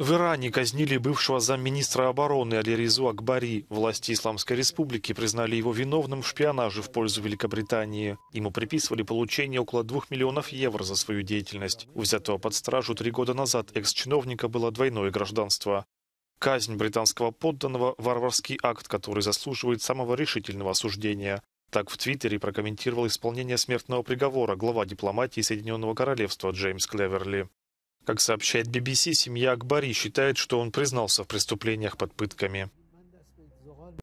В Иране казнили бывшего замминистра обороны Алиризу Акбари. Власти Исламской Республики признали его виновным в шпионаже в пользу Великобритании. Ему приписывали получение около двух миллионов евро за свою деятельность. У взятого под стражу три года назад экс-чиновника было двойное гражданство. Казнь британского подданного – варварский акт, который заслуживает самого решительного осуждения. Так в Твиттере прокомментировал исполнение смертного приговора глава дипломатии Соединенного Королевства Джеймс Клеверли. Как сообщает BBC, семья Акбари считает, что он признался в преступлениях под пытками.